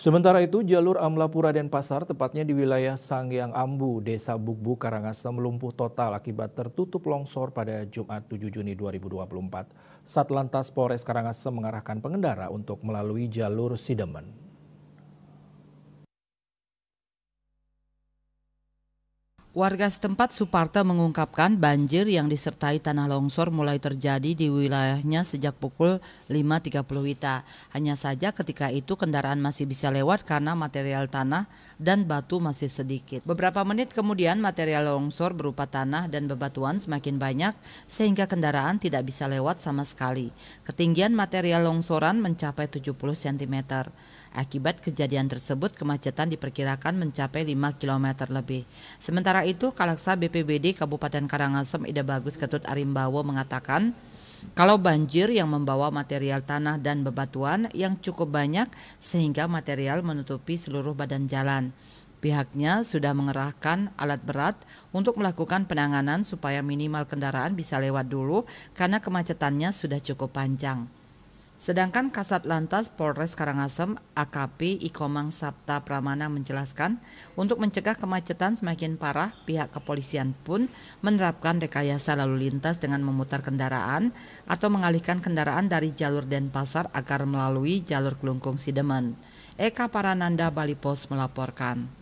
Sementara itu, jalur Amlapura dan Pasar, tepatnya di wilayah Sangyang Ambu, Desa Bukbu, Karangasem, lumpuh total akibat tertutup longsor pada Jumat 7 Juni 2024. Satlantas Polres Karangasem mengarahkan pengendara untuk melalui jalur Sidemen. Warga setempat Suparta mengungkapkan banjir yang disertai tanah longsor mulai terjadi di wilayahnya sejak pukul 5.30 Wita. Hanya saja ketika itu kendaraan masih bisa lewat karena material tanah dan batu masih sedikit. Beberapa menit kemudian material longsor berupa tanah dan bebatuan semakin banyak sehingga kendaraan tidak bisa lewat sama sekali. Ketinggian material longsoran mencapai 70 cm. Akibat kejadian tersebut kemacetan diperkirakan mencapai 5 km lebih. Sementara Sementara itu, Kalaksa BPBD Kabupaten Karangasem Ida Bagus Ketut Arimbawo mengatakan, kalau banjir yang membawa material tanah dan bebatuan yang cukup banyak sehingga material menutupi seluruh badan jalan. Pihaknya sudah mengerahkan alat berat untuk melakukan penanganan supaya minimal kendaraan bisa lewat dulu karena kemacetannya sudah cukup panjang. Sedangkan Kasat Lantas Polres Karangasem AKP Ikomang Sabta Pramana menjelaskan, untuk mencegah kemacetan semakin parah, pihak kepolisian pun menerapkan rekayasa lalu lintas dengan memutar kendaraan atau mengalihkan kendaraan dari jalur Denpasar agar melalui jalur Kelungkung Sidemen. Eka Parananda Bali Pos melaporkan.